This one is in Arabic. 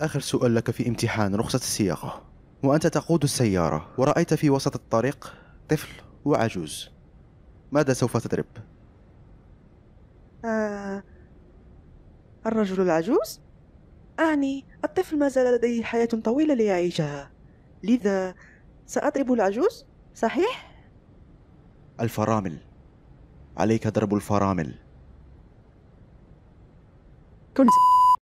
آخر سؤال لك في امتحان رخصة السياقة وأنت تقود السيارة ورأيت في وسط الطريق طفل وعجوز ماذا سوف تضرب؟ آه الرجل العجوز؟ أعني الطفل ما زال لديه حياة طويلة ليعيشها لذا سأضرب العجوز صحيح؟ الفرامل عليك ضرب الفرامل كن